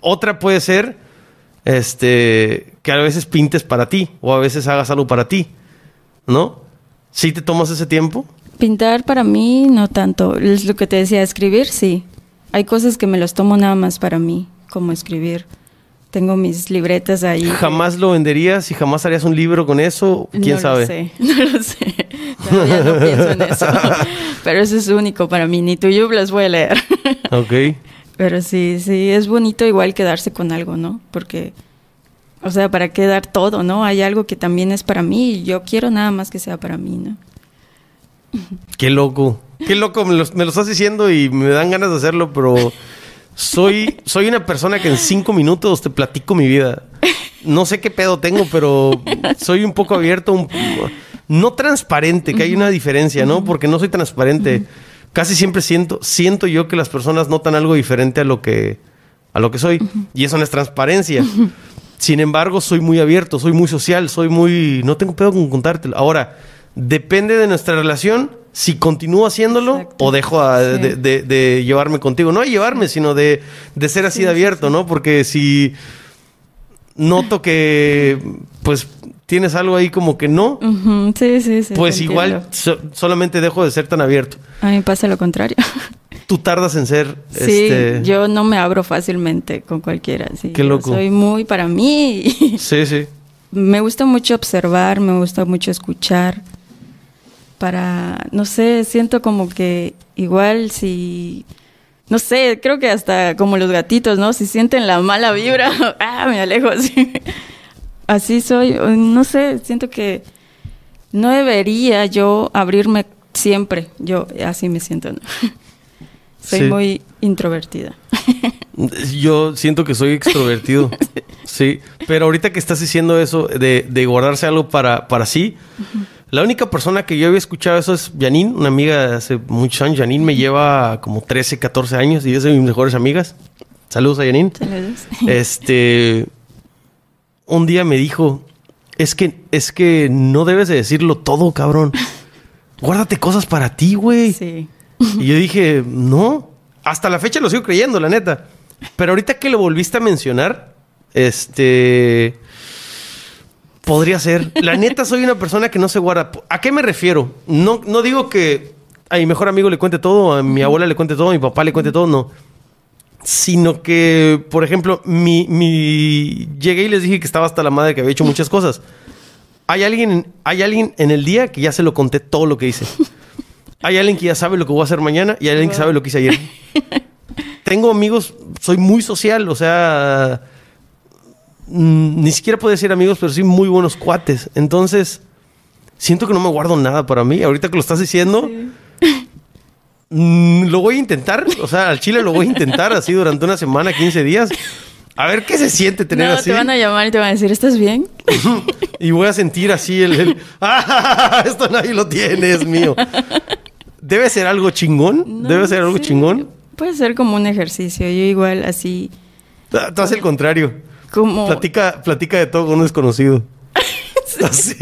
Otra puede ser este, que a veces pintes para ti o a veces hagas algo para ti, ¿no? ¿Sí te tomas ese tiempo? Pintar para mí no tanto. Es lo que te decía, escribir sí. Hay cosas que me las tomo nada más para mí, como escribir. Tengo mis libretas ahí. ¿Jamás lo venderías y jamás harías un libro con eso? ¿Quién no sabe? Lo sé, no lo sé. no pienso en eso. Pero eso es único para mí. Ni tu las voy a leer. ok. Pero sí, sí, es bonito igual quedarse con algo, ¿no? Porque, o sea, ¿para qué dar todo, no? Hay algo que también es para mí y yo quiero nada más que sea para mí, ¿no? Qué loco, qué loco, me lo, estás diciendo y me dan ganas de hacerlo, pero soy, soy una persona que en cinco minutos te platico mi vida. No sé qué pedo tengo, pero soy un poco abierto, un, no transparente, que hay una diferencia, ¿no? Porque no soy transparente casi siempre siento, siento yo que las personas notan algo diferente a lo que, a lo que soy. Y eso no es transparencia. Sin embargo, soy muy abierto, soy muy social, soy muy... No tengo pedo con contártelo. Ahora, depende de nuestra relación si continúo haciéndolo o dejo de, llevarme contigo. No de llevarme, sino de, de ser así de abierto, ¿no? Porque si noto que, pues tienes algo ahí como que no, pues igual solamente dejo de ser tan abierto. A mí pasa lo contrario. Tú tardas en ser. Sí, este, yo no me abro fácilmente con cualquiera. Qué loco. soy muy para mí. Sí, sí. Me gusta mucho observar, me gusta mucho escuchar. Para, no sé, siento como que igual si no sé, creo que hasta como los gatitos, ¿no? Si sienten la mala vibra, ah, me alejo así así soy, no sé, siento que no debería yo abrirme siempre, yo así me siento, Soy muy introvertida. Yo siento que soy extrovertido. sí. Pero ahorita que estás diciendo eso de, guardarse algo para, para sí, la única persona que yo había escuchado eso es Janine, una amiga de hace muchos años. Janine me lleva como 13, 14 años y es de mis mejores amigas. Saludos a Janine. Saludos. Este un día me dijo, es que, es que no debes de decirlo todo, cabrón. Guárdate cosas para ti, güey. Y yo dije, no. Hasta la fecha lo sigo creyendo, la neta. Pero ahorita que lo volviste a mencionar, este... Podría ser. La neta, soy una persona que no se guarda. ¿A qué me refiero? No, no digo que a mi mejor amigo le cuente todo, a mi abuela le cuente todo, a mi papá le cuente todo, no sino que, por ejemplo, mi, llegué y les dije que estaba hasta la madre que había hecho muchas cosas. Hay alguien, hay alguien en el día que ya se lo conté todo lo que hice. Hay alguien que ya sabe lo que voy a hacer mañana y hay alguien que sabe lo que hice ayer. Tengo amigos, soy muy social, o sea, mm, ni siquiera puedo decir amigos, pero sí muy buenos cuates. Entonces, siento que no me guardo nada para mí. Ahorita que lo estás diciendo, Mm, lo voy a intentar. O sea, al chile lo voy a intentar así durante una semana, 15 días. A ver qué se siente tener no, Te van a llamar y te van a decir, ¿estás bien? y voy a sentir así el, ¡Ah! Esto nadie lo tiene, es mío. Debe ser algo chingón. Debe ser algo chingón. Puede ser como un ejercicio. Yo igual así. Tú haces el contrario. Como... Platica, de todo con un desconocido. Así.